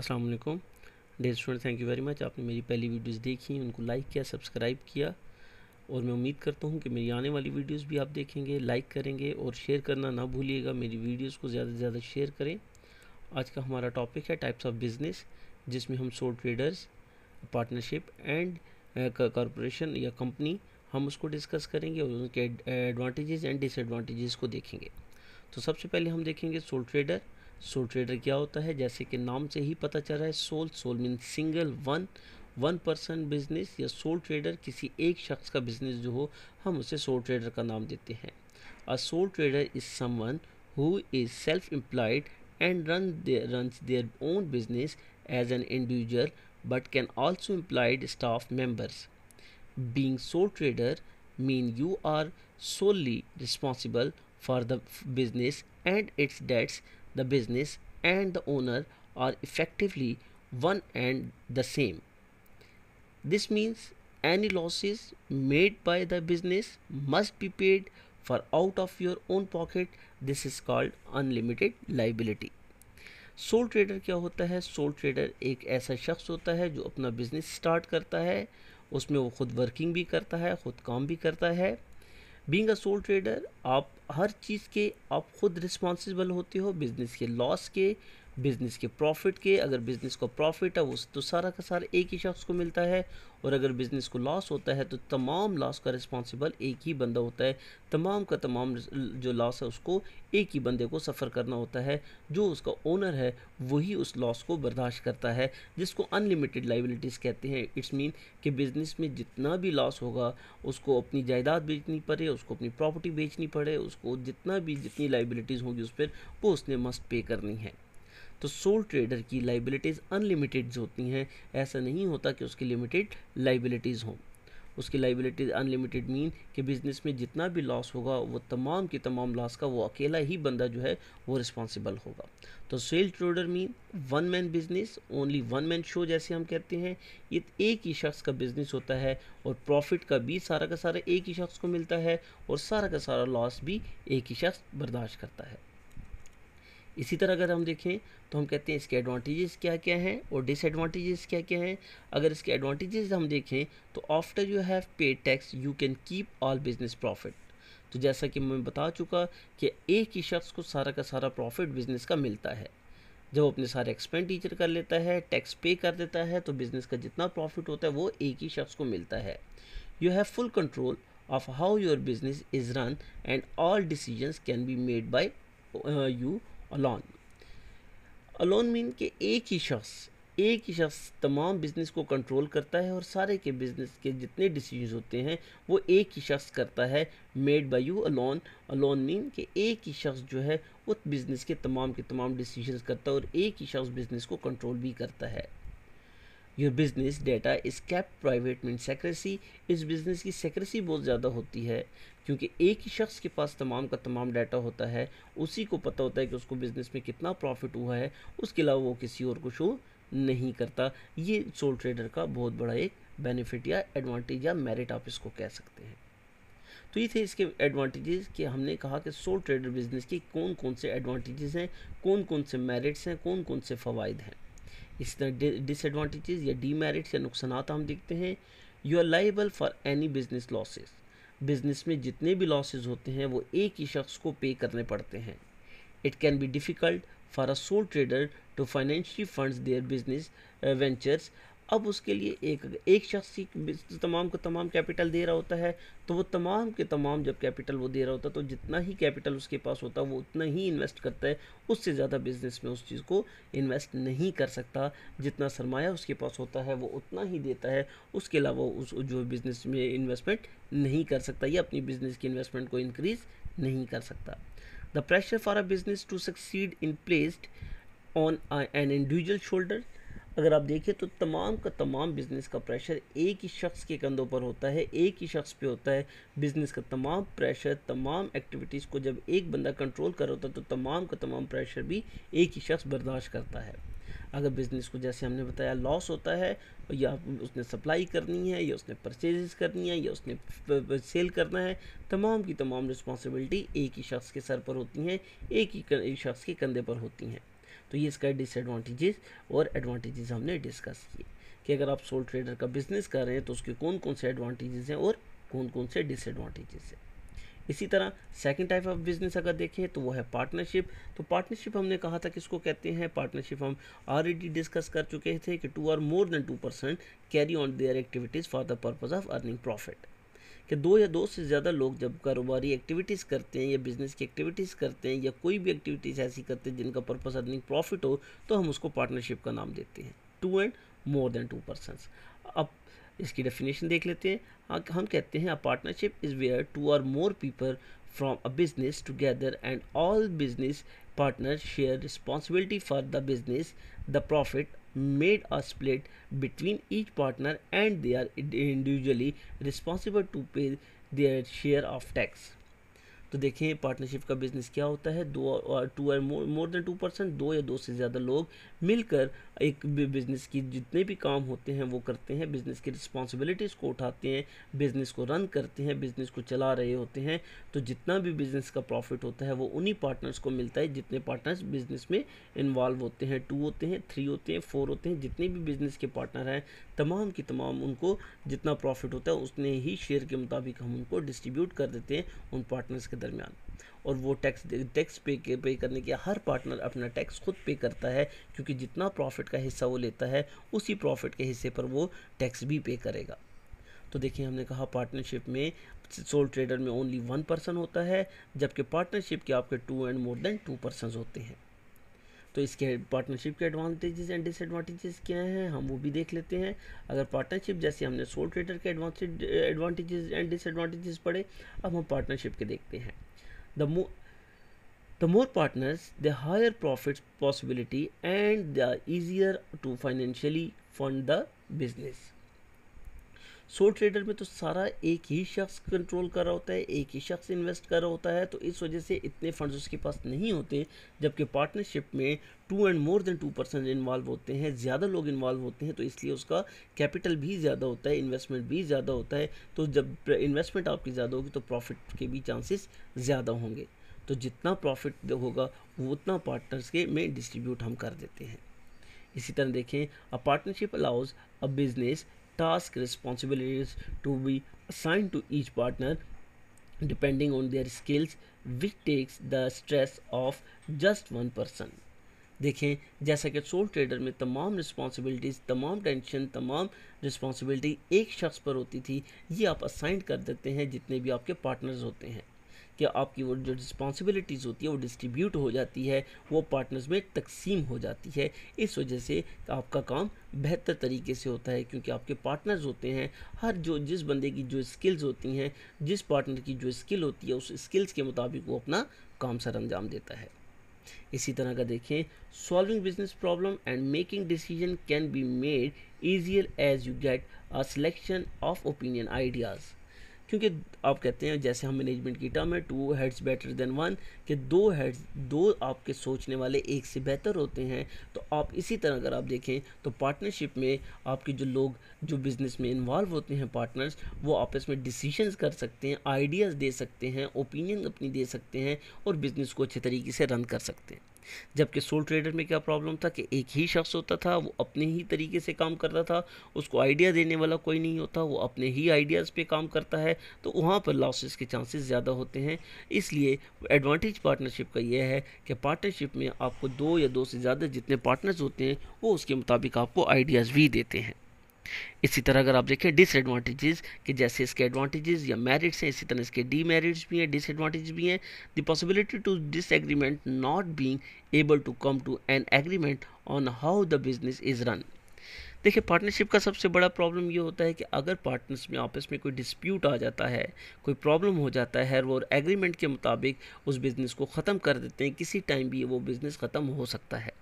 अस्सलाम वालेकुम dear student thank you very much आपने मेरी पहली वीडियोस देखी उनको लाइक किया सब्सक्राइब किया और मैं उम्मीद करता हूँ कि मेरी आने वाली वीडियोस भी आप देखेंगे लाइक करेंगे और शेयर करना ना भूलिएगा मेरी वीडियोस को ज़्यादा से ज़्यादा शेयर करें आज का हमारा टॉपिक है टाइप्स ऑफ बिज़नेस जिसमें हम sole traders partnership and corporation या कंपनी हम उसको डिस्कस करेंगे और उनके एडवांटेजेस एंड डिसएडवांटेजेस को देखेंगे तो सबसे पहले हम देखेंगे सोल ट्रेडर सोल ट्रेडर क्या होता है जैसे कि नाम से ही पता चल रहा है sole sole mean single one one person business या सोल ट्रेडर किसी एक शख्स का बिजनेस जो हो हम उसे सोल ट्रेडर का नाम देते हैं a sole trader is someone who is self employed and run run their own business as an individual but can also employed staff members being sole trader mean you are solely responsible for the business and its debts the business and the owner are effectively one and the same. This means any losses made by the business must be paid for out of your own pocket. This is called unlimited liability. Sole trader क्या होता है soul trader एक ऐसा शख्स होता है जो अपना बिजनेस स्टार्ट करता है उसमें वो खुद वर्किंग भी करता है खुद काम भी करता है बींग अ सोल ट्रेडर आप हर चीज़ के आप खुद रिस्पॉन्सिबल होते हो बिज़नेस के लॉस के बिज़नेस के प्रॉफिट के अगर बिज़नेस को प्रॉफिट है वो तो सारा का सारा एक ही शख्स को मिलता है और अगर बिज़नेस को लॉस होता है तो तमाम लॉस का रिस्पॉन्सिबल एक ही बंदा होता है तमाम का तमाम जो लॉस है उसको एक ही बंदे को सफ़र करना होता है जो उसका ओनर है वही उस लॉस को बर्दाश्त करता है जिसको अनलिमिटेड लाइबिलिटीज़ कहते हैं इट्स मीन कि बिज़नेस में जितना भी लॉस होगा उसको अपनी जायदाद बेचनी पड़े उसको अपनी प्रॉपर्टी बेचनी पड़े उसको जितना भी जितनी लाइबिलिटीज़ होगी उस पर वो उसने मस्ट पे करनी है तो सोल ट्रेडर की लाइबिलिटीज़ अनलिमिटेड होती हैं ऐसा नहीं होता कि उसकी लिमिटेड लाइबिलिटीज़ हों उसकी लाइबिलिटीज अनलिमिटेड मीन कि बिज़नेस में जितना भी लॉस होगा वो तमाम के तमाम लॉस का वो अकेला ही बंदा जो है वो रिस्पॉन्सिबल होगा तो sole trader mean one man business only one man show जैसे हम कहते हैं ये एक ही शख्स का बिज़नेस होता है और प्रॉफिट का भी सारा का सारा एक ही शख्स को मिलता है और सारा का सारा लॉस भी एक ही शख्स बर्दाश्त करता है इसी तरह अगर हम देखें तो हम कहते हैं इसके एडवांटेजेस क्या क्या हैं और डिसएडवांटेजेस क्या क्या हैं अगर इसके एडवांटेजेस हम देखें तो after you have paid tax you can keep all business profit तो जैसा कि मैं बता चुका कि एक ही शख्स को सारा का सारा प्रॉफिट बिजनेस का मिलता है जब अपने सारे एक्सपेंडिचर कर लेता है टैक्स पे कर देता है तो बिज़नेस का जितना प्रॉफिट होता है वो एक ही शख्स को मिलता है you have full control of how your business is run and all decisions can be made by you alone alone mean के एक ही शख्स एक ही शख्स तमाम बिज़नेस को कंट्रोल करता है और सारे के बिज़नेस के जितने डिसीजन होते हैं वो एक ही शख्स करता है made by you alone alone mean के एक ही शख्स जो है वो बिज़नेस के तमाम के तमाम डिसीजन करता है और एक ही शख्स बिज़नेस को कंट्रोल भी करता है your business data is kept private mean secrecy इस बिज़नेस की सेक्रेसी बहुत ज़्यादा होती है क्योंकि एक ही शख्स के पास तमाम का तमाम डाटा होता है उसी को पता होता है कि उसको बिज़नेस में कितना प्रॉफिट हुआ है उसके अलावा वो किसी और को शो नहीं करता ये सोल ट्रेडर का बहुत बड़ा एक बेनिफिट या एडवांटेज या मेरिट आप इसको कह सकते हैं तो ये थे इसके एडवांटेजेस कि हमने कहा कि सोल ट्रेडर बिज़नेस के कौन कौन से एडवांटेजेस हैं कौन कौन से मेरिट्स हैं कौन कौन से फ़वाद हैं इस तरह डिसएडवांटेजेस या डीमेरिट्स या नुकसान हम देखते हैं you are liable for any business losses business में जितने भी लॉसेज होते हैं वो एक ही शख्स को पे करने पड़ते हैं it can be difficult for a sole trader to financial funds their business ventures अब उसके लिए एक एक शख्स ही तमाम को तमाम कैपिटल दे रहा होता है तो वो तमाम के तमाम जब कैपिटल वो दे रहा होता है तो जितना ही कैपिटल उसके पास होता है वो उतना ही इन्वेस्ट करता है उससे ज़्यादा बिजनेस में उस चीज़ को इन्वेस्ट नहीं कर सकता जितना सरमाया उसके पास होता है वो उतना ही देता है उसके अलावा उस जो बिज़नेस में इन्वेस्टमेंट नहीं कर सकता या अपनी बिज़नेस की इन्वेस्टमेंट को इनक्रीज़ नहीं कर सकता the pressure for a business to succeed in placed on an individual shoulder अगर आप देखें तो तमाम का तमाम बिज़नेस का प्रेशर एक ही शख्स के कंधों पर होता है एक ही शख्स पे होता है बिज़नेस का तमाम प्रेशर तमाम एक्टिविटीज़ को जब एक बंदा कंट्रोल कर होता है तो तमाम का तमाम प्रेशर भी एक ही शख्स बर्दाश्त करता है अगर बिज़नेस को जैसे हमने बताया लॉस होता है या उसने सप्लाई करनी है या उसने परचेज करनी है या उसने सेल करना है तमाम की तमाम रिस्पॉन्सिबिलिटी एक ही शख्स के सर पर होती हैं एक ही शख्स के कंधे पर होती हैं तो ये इसका डिसएडवांटेजेस और एडवांटेजेस हमने डिस्कस किए कि अगर आप सोल ट्रेडर का बिजनेस कर रहे हैं तो उसके कौन कौन से एडवांटेजेस हैं और कौन कौन से डिसएडवांटेजेस हैं इसी तरह सेकंड टाइप ऑफ बिजनेस अगर देखें तो वो है पार्टनरशिप तो पार्टनरशिप हमने कहा था किसको कहते हैं पार्टनरशिप हम ऑलरेडी डिस्कस कर चुके थे कि two or more than two percent carry on their activities for the purpose of earning profit कि दो या दो से ज़्यादा लोग जब कारोबारी एक्टिविटीज़ करते हैं या बिज़नेस की एक्टिविटीज़ करते हैं या कोई भी एक्टिविटीज़ ऐसी करते हैं जिनका पर्पज़ अर्निंग प्रॉफिट हो तो हम उसको पार्टनरशिप का नाम देते हैं two and more than two persons अब इसकी डेफिनेशन देख लेते हैं हाँ, हम कहते हैं a partnership is where two or more people from a business together and all business partner share responsibility for the business the profit made a split between each partner and they are individually responsible to pay their share of tax. तो देखिए partnership का business क्या होता है दो to और मोर than two percent दो या दो से ज़्यादा लोग मिलकर एक बिजनेस की जितने भी काम होते हैं वो करते हैं बिजनेस की रिस्पॉन्सिबिलिटीज़ को उठाते हैं बिजनेस को रन करते हैं बिजनेस को चला रहे होते हैं तो जितना भी बिजनेस का प्रॉफिट होता है वो उन्हीं पार्टनर्स को मिलता है जितने पार्टनर्स बिजनेस में इन्वॉल्व होते हैं टू होते हैं थ्री होते हैं फोर होते हैं जितने भी बिजनेस के पार्टनर हैं तमाम की तमाम उनको जितना प्रॉफिट होता है उसने ही शेयर के मुताबिक हम उनको डिस्ट्रीब्यूट कर देते हैं उन पार्टनर्स के दरमियान और वो टैक्स टैक्स पे के पे करने के हर पार्टनर अपना टैक्स खुद पे करता है क्योंकि जितना प्रॉफिट का हिस्सा वो लेता है उसी प्रॉफिट के हिस्से पर वो टैक्स भी पे करेगा तो देखिए हमने कहा पार्टनरशिप में सोल ट्रेडर में ओनली वन पर्सन होता है जबकि पार्टनरशिप के आपके two and more than two person होते हैं तो इसके पार्टनरशिप के एडवांटेजेस एंड डिसएडवांटेजेस क्या हैं हम वो भी देख लेते हैं अगर पार्टनरशिप जैसे हमने सोल ट्रेडर के एडवांटेजेस एंड डिसएडवांटेजेस पढ़े अब हम पार्टनरशिप के देखते हैं the mo the more partners the higher profit possibility and the easier to financially fund the business sole trader में तो सारा एक ही शख्स कंट्रोल कर रहा होता है एक ही शख्स इन्वेस्ट कर रहा होता है तो इस वजह से इतने फंड्स उसके पास नहीं होते जबकि पार्टनरशिप में two and more than two percent involve होते हैं ज़्यादा लोग इन्वॉल्व होते हैं तो इसलिए उसका कैपिटल भी ज़्यादा होता है इन्वेस्टमेंट भी ज़्यादा होता है तो जब इन्वेस्टमेंट आपकी ज़्यादा होगी तो प्रॉफिट के भी चांसेस ज़्यादा होंगे तो जितना प्रॉफिट होगा वो उतना पार्टनर्स के में डिस्ट्रीब्यूट हम कर देते हैं इसी तरह देखें a partnership allows a business task responsibilities to be assigned to each partner depending on their skills which takes the stress off just one person देखें जैसा कि सोल ट्रेडर में तमाम रिस्पॉन्सिबिलिटीज़ तमाम टेंशन तमाम रिस्पॉन्सिबिलिटी एक शख्स पर होती थी ये आप असाइंड कर देते हैं जितने भी आपके पार्टनर्स होते हैं कि आपकी वो जो रिस्पॉन्सिबिलिटीज़ होती है वो डिस्ट्रीब्यूट हो जाती है वो पार्टनर्स में तकसीम हो जाती है इस वजह से आपका काम बेहतर तरीके से होता है क्योंकि आपके पार्टनर्स होते हैं हर जो जिस बंदे की जो स्किल्स होती हैं जिस पार्टनर की जो स्किल होती है उस स्किल्स के मुताबिक वो अपना काम सर अंजाम देता है इसी तरह का देखें solving business problem and making decision can be made easier as you get a selection of opinion ideas क्योंकि आप कहते हैं जैसे हम मैनेजमेंट की टर्म है two heads better than one कि दो हेड्स दो आपके सोचने वाले एक से बेहतर होते हैं तो आप इसी तरह अगर आप देखें तो पार्टनरशिप में आपके जो लोग जो बिज़नेस में इन्वॉल्व होते हैं पार्टनर्स वो आपस में डिसीजंस कर सकते हैं आइडियाज़ दे सकते हैं ओपिनियन अपनी दे सकते हैं और बिज़नेस को अच्छे तरीके से रन कर सकते हैं जबकि सोल ट्रेडर में क्या प्रॉब्लम था कि एक ही शख्स होता था वो अपने ही तरीके से काम करता था उसको आइडिया देने वाला कोई नहीं होता वो अपने ही आइडियाज़ पे काम करता है तो वहाँ पर लॉसेस के चांसेस ज़्यादा होते हैं इसलिए एडवांटेज पार्टनरशिप का यह है कि पार्टनरशिप में आपको दो या दो से ज़्यादा जितने पार्टनर्स होते हैं वो उसके मुताबिक आपको आइडियाज़ भी देते हैं इसी तरह अगर आप देखें डिसएडवांटेजेस कि जैसे इसके एडवांटेजेस या मेरिट्स हैं इसी तरह इसके डीमेरिट्स भी हैं डिसएडवांटेज भी हैं the possibility to disagreement agreement not being able to come to an agreement on how the business is run देखिए पार्टनरशिप का सबसे बड़ा प्रॉब्लम ये होता है कि अगर पार्टनर्स में आपस में कोई डिस्प्यूट आ जाता है कोई प्रॉब्लम हो जाता है वो एग्रीमेंट के मुताबिक उस बिज़नेस को ख़त्म कर देते हैं किसी टाइम भी वो बिज़नेस ख़त्म हो सकता है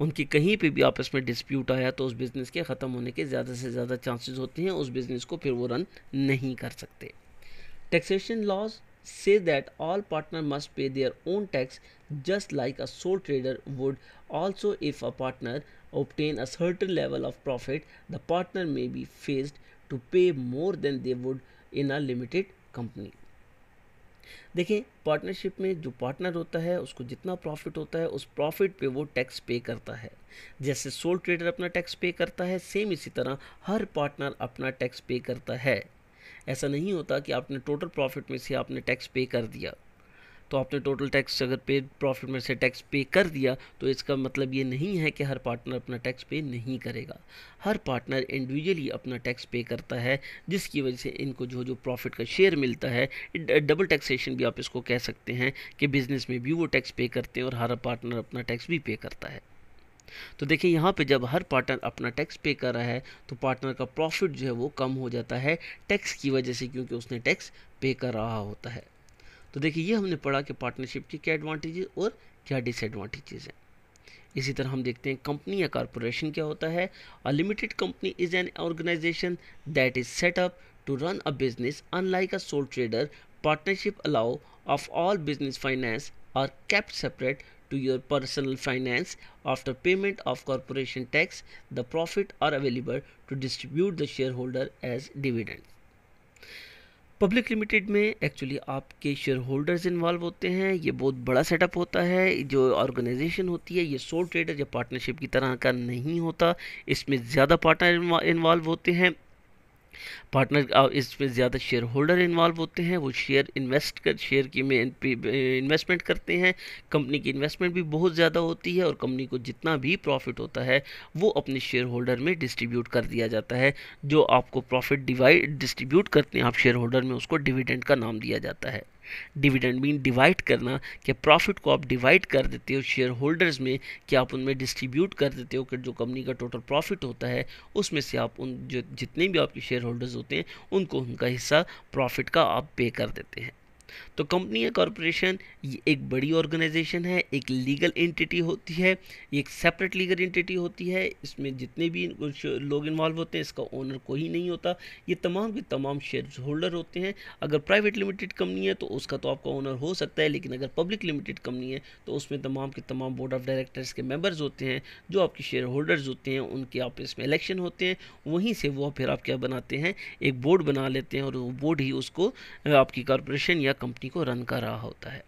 उनकी कहीं पे भी आपस में डिस्प्यूट आया तो उस बिज़नेस के ख़त्म होने के ज़्यादा से ज़्यादा चांसेस होते हैं उस बिज़नेस को फिर वो रन नहीं कर सकते टैक्सेशन लॉज से that all partner must pay their own tax just like a sole trader would also if a partner obtain a certain level of profit the partner may be faced to pay more than they would in a limited company देखिए partnership में जो partner होता है उसको जितना profit होता है उस प्रॉफिट पे वो टैक्स पे करता है जैसे सोल ट्रेडर अपना टैक्स पे करता है सेम इसी तरह हर पार्टनर अपना टैक्स पे करता है ऐसा नहीं होता कि आपने टोटल प्रॉफिट में से आपने टैक्स पे कर दिया तो आपने टोटल टैक्स अगर पे प्रॉफिट में से टैक्स पे कर दिया तो इसका मतलब ये नहीं है कि हर पार्टनर अपना टैक्स पे नहीं करेगा हर पार्टनर इंडिविजुअली अपना टैक्स पे करता है जिसकी वजह से इनको जो जो प्रॉफिट का शेयर मिलता है डबल टैक्सेशन भी आप इसको कह सकते हैं कि बिज़नेस में भी वो टैक्स पे करते हैं और हर पार्टनर अपना टैक्स भी पे करता है तो देखिए यहाँ पे जब हर पार्टनर अपना टैक्स पे कर रहा है तो पार्टनर का प्रॉफिट जो है वो कम हो जाता है टैक्स की वजह से क्योंकि उसने टैक्स पे कर रहा होता है तो देखिए ये हमने पढ़ा कि पार्टनरशिप की क्या एडवांटेजेस और क्या डिसएडवांटेजेस हैं इसी तरह हम देखते हैं कंपनी या कॉरपोरेशन क्या होता है a limited company is an organisation that is set up to run a business unlike a sole trader partnership allow of all business finance are separate to your personal finance after payment of corporation tax the profit are available to distribute the share holder as dividend public limited में actually आपके share holders involve होते हैं ये बहुत बड़ा setup होता है जो ऑर्गेनाइजेशन होती है ये सोल ट्रेडर या पार्टनरशिप की तरह का नहीं होता इसमें ज़्यादा पार्टनर इन्वॉल्व होते हैं पार्टनर इसमें ज़्यादा शेयर होल्डर इन्वॉल्व होते हैं वो शेयर इन्वेस्ट कर शेयर की में इन्वेस्टमेंट करते हैं कंपनी की इन्वेस्टमेंट भी बहुत ज़्यादा होती है और कंपनी को जितना भी प्रॉफिट होता है वो अपने शेयर होल्डर में डिस्ट्रीब्यूट कर दिया जाता है जो आपको प्रॉफिट डिवाइड डिस्ट्रीब्यूट करते हैं आप शेयर होल्डर में उसको डिविडेंड का नाम दिया जाता है डिविडेंड मीन डिवाइड करना कि प्रॉफिट को आप डिवाइड कर देते हो शेयर होल्डर्स में कि आप उनमें डिस्ट्रीब्यूट कर देते हो कि जो कंपनी का टोटल प्रॉफिट होता है उसमें से आप उन जो जितने भी आपके शेयर होल्डर्स होते हैं उनको उनका हिस्सा प्रॉफिट का आप पे कर देते हैं तो कंपनी या कॉरपोरेशन एक बड़ी ऑर्गेनाइजेशन है एक लीगल एंटिटी होती है एक सेपरेट लीगल एंटिटी होती है इसमें जितने भी लोग इन्वॉल्व होते हैं इसका ओनर कोई नहीं होता ये तमाम के तमाम शेयर होल्डर होते हैं अगर प्राइवेट लिमिटेड कंपनी है तो उसका तो आपका ओनर हो सकता है लेकिन अगर पब्लिक लिमिटेड कंपनी है तो उसमें तमाम के तमाम बोर्ड ऑफ डायरेक्टर्स के मेम्बर्स होते हैं जो आपके शेयर होल्डर्स होते हैं उनके आपस में इलेक्शन होते हैं वहीं से वो फिर आप क्या बनाते हैं एक बोर्ड बना लेते हैं और वो बोर्ड ही उसको आपकी कॉरपोरेशन या कंपनी को रन कर रहा होता है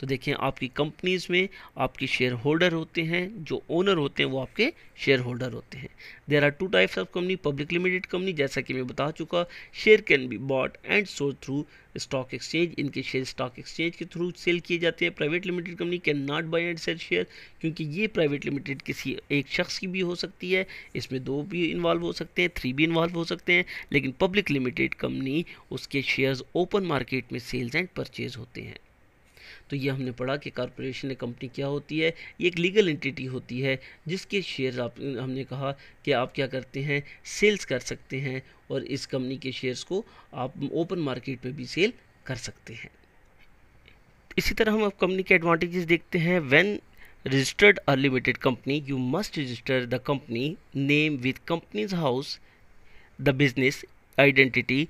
तो देखें आपकी कंपनीज़ में आपके शेयर होल्डर होते हैं जो ओनर होते हैं वो आपके शेयर होल्डर होते हैं there are two types of company public limited company जैसा कि मैं बता चुका share can be bought and sold through stock exchange इनके शेयर स्टॉक एक्सचेंज के थ्रू सेल किए जाते हैं private limited company can not buy and sell share क्योंकि ये प्राइवेट लिमिटेड किसी एक शख्स की भी हो सकती है इसमें दो भी इन्वॉल्व हो सकते हैं थ्री भी इन्वॉल्व हो सकते हैं लेकिन पब्लिक लिमिटेड कंपनी उसके शेयर्स ओपन मार्केट में सेल्स एंड परचेज होते हैं तो ये हमने पढ़ा कि कॉरपोरेशन या कंपनी क्या होती है ये एक लीगल एंटिटी होती है जिसके शेयर आप हमने कहा कि आप क्या करते हैं सेल्स कर सकते हैं और इस कंपनी के शेयर्स को आप ओपन मार्केट में भी सेल कर सकते हैं इसी तरह हम अब कंपनी के एडवांटेजेस देखते हैं when registered a limited company you must register the company name with companies house the business identity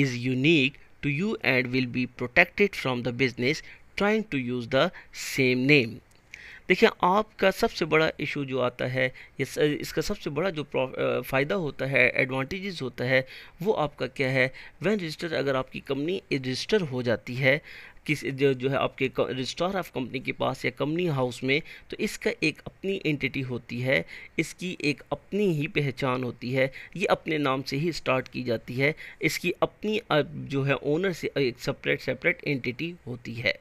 is unique to you and will be protected from the business trying to use the same name देखिए आपका सबसे बड़ा issue जो आता है इस, इसका सबसे बड़ा जो फ़ायदा होता है एडवांटेजेस होता है वो आपका क्या है वैन रजिस्टर अगर आपकी कंपनी रजिस्टर हो जाती है किस जो, जो है आपके रजिस्ट्रार ऑफ कंपनी के पास या कंपनी हाउस में तो इसका एक अपनी एंटिटी होती है इसकी एक अपनी ही पहचान होती है ये अपने नाम से ही स्टार्ट की जाती है इसकी अपनी जो है ओनर से एक सेपरेट सेपरेट एंटिटी होती है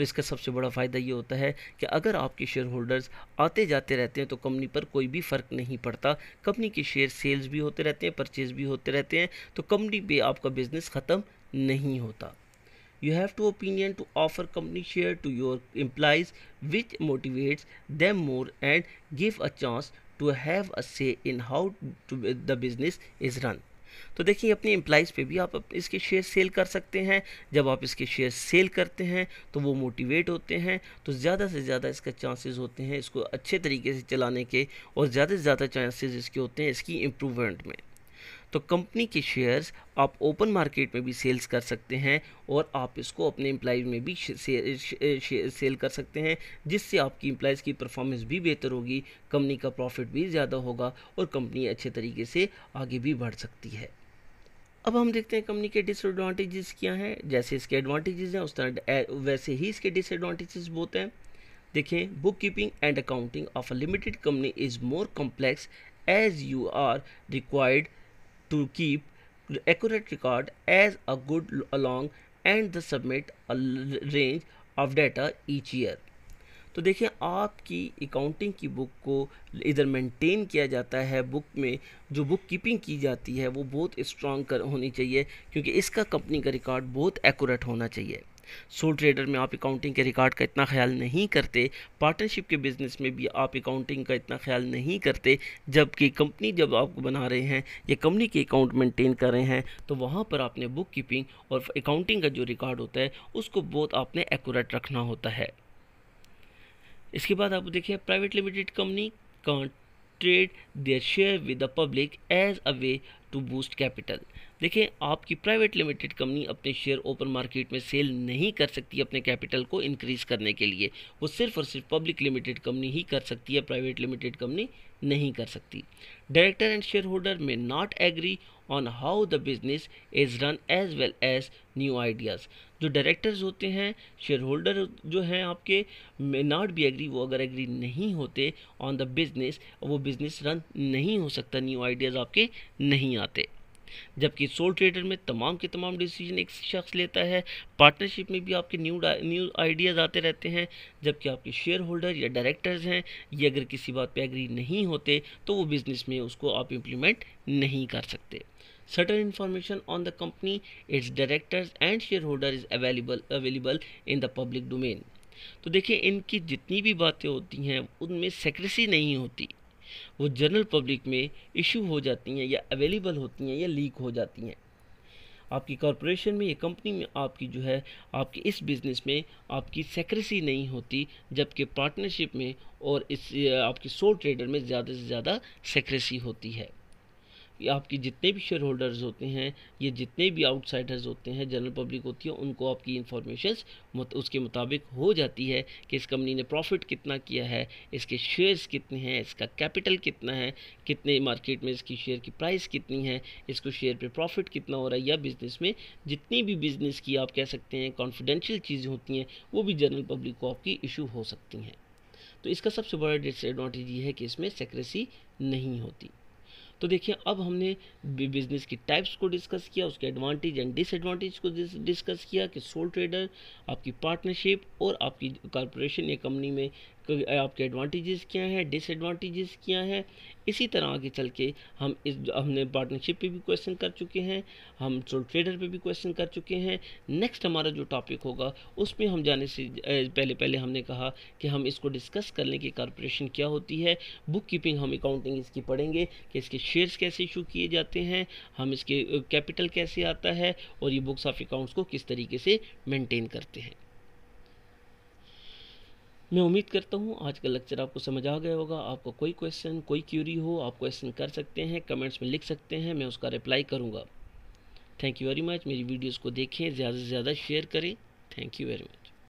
तो इसका सबसे बड़ा फ़ायदा ये होता है कि अगर आपके शेयर होल्डर्स आते जाते रहते हैं तो कंपनी पर कोई भी फ़र्क नहीं पड़ता कंपनी के शेयर सेल्स भी होते रहते हैं परचेज भी होते रहते हैं तो कंपनी पे आपका बिज़नेस ख़त्म नहीं होता you have to opinion to offer company share to your employees which motivates them more and give a chance to have a say in how to, the business is run तो देखिए अपनी एम्प्लाइज़ पे भी आप इसके शेयर सेल कर सकते हैं जब आप इसके शेयर सेल करते हैं तो वो मोटिवेट होते हैं तो ज़्यादा से ज़्यादा इसका चांसेस होते हैं इसको अच्छे तरीके से चलाने के और ज़्यादा से ज़्यादा चांसेस इसके होते हैं इसकी इम्प्रूवमेंट में तो कंपनी के शेयर्स आप ओपन मार्केट में भी सेल्स कर सकते हैं और आप इसको अपने एम्प्लाइज में भी सेल कर सकते हैं जिससे आपकी एम्प्लाइज की परफॉर्मेंस भी बेहतर होगी कंपनी का प्रॉफिट भी ज़्यादा होगा और कंपनी अच्छे तरीके से आगे भी बढ़ सकती है अब हम देखते हैं कंपनी के डिसएडवांटेजेस क्या हैं जैसे इसके एडवांटेजेस हैं उस तरह वैसे ही इसके डिसएडवांटेजेस बहुत हैं देखें book keeping and accounting of a limited company is more complex as you are required to keep accurate record as a good along and the submit a range of data each year तो देखिए आपकी accounting की book को इधर maintain किया जाता है book में जो बुक कीपिंग की जाती है वो बहुत स्ट्रॉन्ग कर होनी चाहिए क्योंकि इसका कंपनी का रिकॉर्ड बहुत एक्यूरेट होना चाहिए सोल ट्रेडर में आप अकाउंटिंग के रिकॉर्ड का इतना ख्याल नहीं करते पार्टनरशिप के बिज़नेस में भी आप अकाउंटिंग का इतना ख्याल नहीं करते जबकि कंपनी जब आपको बना रहे हैं या कंपनी के अकाउंट मेंटेन कर रहे हैं तो वहाँ पर आपने बुक कीपिंग और अकाउंटिंग का जो रिकॉर्ड होता है उसको बहुत आपने एकूरेट रखना होता है इसके बाद आप देखिए private limited company trade their share with the public as a way to boost capital देखिए आपकी प्राइवेट लिमिटेड कंपनी अपने शेयर ओपन मार्केट में सेल नहीं कर सकती अपने कैपिटल को इंक्रीज़ करने के लिए वो सिर्फ और सिर्फ पब्लिक लिमिटेड कंपनी ही कर सकती है प्राइवेट लिमिटेड कंपनी नहीं कर सकती director and share holder may not agree on how the business is run as well as new ideas जो डायरेक्टर्स होते हैं शेयर होल्डर जो हैं आपके मे नॉट बी एग्री वो अगर एग्री नहीं होते ऑन द बिजनेस वो बिजनेस रन नहीं हो सकता न्यू आइडियाज़ आपके नहीं आते जबकि सोल ट्रेडर में तमाम के तमाम डिसीजन एक शख्स लेता है पार्टनरशिप में भी आपके न्यू न्यू आइडियाज़ आते रहते हैं जबकि आपके शेयर होल्डर या डायरेक्टर्स हैं ये अगर किसी बात पर एग्री नहीं होते तो वो बिज़नेस में उसको आप इम्प्लीमेंट नहीं कर सकते information on the company its directors and share holder is available available in the public domain तो देखिए इनकी जितनी भी बातें होती हैं उनमें सेक्रेसी नहीं होती वो जनरल पब्लिक में इशू हो जाती हैं या अवेलेबल होती हैं या लीक हो जाती हैं आपकी कॉरपोरेशन में या कंपनी में आपकी जो है आपकी इस बिज़नेस में आपकी सेक्रेसी नहीं होती जबकि पार्टनरशिप में और इस आपकी सोल ट्रेडर में ज़्यादा से ज़्यादा सेक्रेसी होती है आपकी जितने भी शेयर होल्डर्स होते हैं ये जितने भी आउटसाइडर्स होते हैं जनरल पब्लिक होती है उनको आपकी इन्फॉर्मेशन उसके मुताबिक हो जाती है कि इस कंपनी ने प्रॉफिट कितना किया है इसके शेयर्स कितने हैं इसका कैपिटल कितना है कितने मार्केट में इसकी शेयर की प्राइस कितनी है इसको शेयर पर प्रॉफिट कितना हो रहा है या बिज़नेस में जितनी भी बिज़नेस की आप कह सकते हैं कॉन्फिडेंशियल चीज़ें होती हैं वो भी जनरल पब्लिक को आपकी इशू हो सकती हैं तो इसका सबसे बड़ा डिसएडवांटेज ये है कि इसमें सेक्रेसी नहीं होती तो देखिए अब हमने बिजनेस की टाइप्स को डिस्कस किया उसके एडवांटेज एंड डिसएडवांटेज को डिस्कस किया कि सोल ट्रेडर आपकी पार्टनरशिप और आपकी कॉरपोरेशन या कंपनी में आपके एडवांटेजेस क्या हैं डिसएडवांटेजेस क्या हैं इसी तरह आगे चल के हम इस हमने पार्टनरशिप पे भी क्वेश्चन कर चुके हैं हम सोल ट्रेडर पे भी क्वेश्चन कर चुके हैं नेक्स्ट हमारा जो टॉपिक होगा उसमें हम जाने से पहले पहले हमने कहा कि हम इसको डिस्कस कर लें कि कॉरपोरेशन क्या होती है बुक कीपिंग हम अकाउंटिंग इसकी पढ़ेंगे कि इसके शेयर्स कैसे इशू किए जाते हैं हम इसके कैपिटल कैसे आता है और ये बुक्स ऑफ अकाउंट्स को किस तरीके से मेनटेन करते हैं मैं उम्मीद करता हूँ आज का लेक्चर आपको समझ आ गया होगा आपका कोई क्वेश्चन कोई क्यूरी हो आप क्वेश्चन कर सकते हैं कमेंट्स में लिख सकते हैं मैं उसका रिप्लाई करूँगा थैंक यू वेरी मच मेरी वीडियोज़ को देखें ज़्यादा से ज़्यादा शेयर करें थैंक यू वेरी मच